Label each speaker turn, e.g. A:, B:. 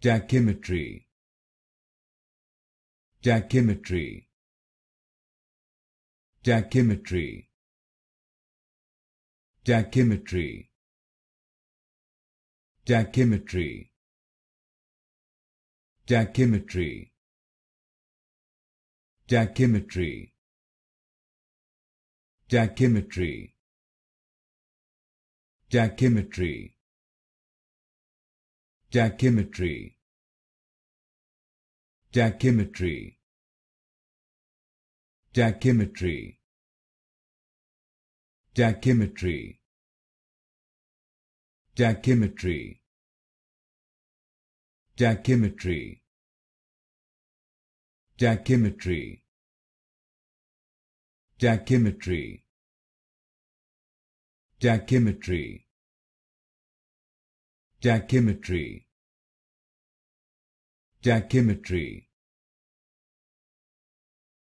A: Dactymetry Dactymetry Dactymetry Dactymetry Dactymetry Dactymetry Dactymetry Dactymetry Dactymetry Dactymetry Dactymetry Dactymetry Dactymetry Dactymetry Dactymetry Dactymetry Dactymetry Dactymetry Dactymetry. Dactymetry.